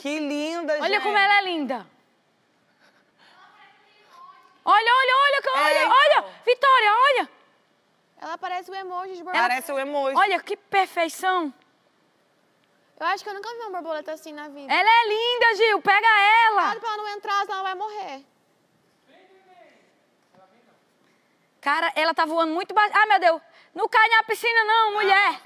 Que linda, olha gente. Olha como ela é linda. Olha, olha, olha, olha, é, então. olha. Vitória, olha. Ela parece o emoji de borboleta. Parece o emoji. Olha, que perfeição. Eu acho que eu nunca vi uma borboleta assim na vida. Ela é linda, Gil. Pega ela. Cuidado pra ela não entrar, senão ela vai morrer. Cara, ela tá voando muito baixo. Ah, meu Deus. Não cai na piscina, não, mulher. Ah.